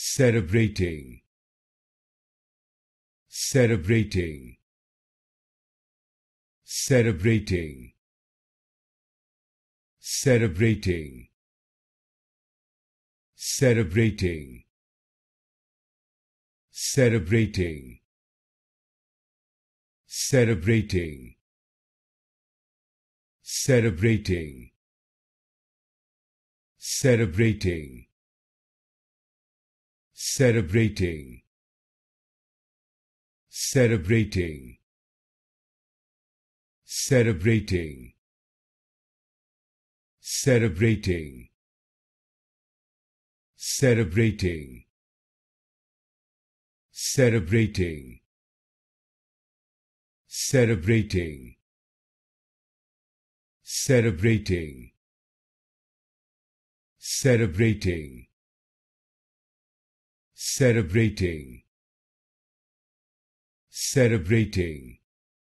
celebrating celebrating celebrating celebrating celebrating celebrating celebrating celebrating celebrating celebrating celebrating celebrating celebrating celebrating celebrating celebrating celebrating celebrating celebrating celebrating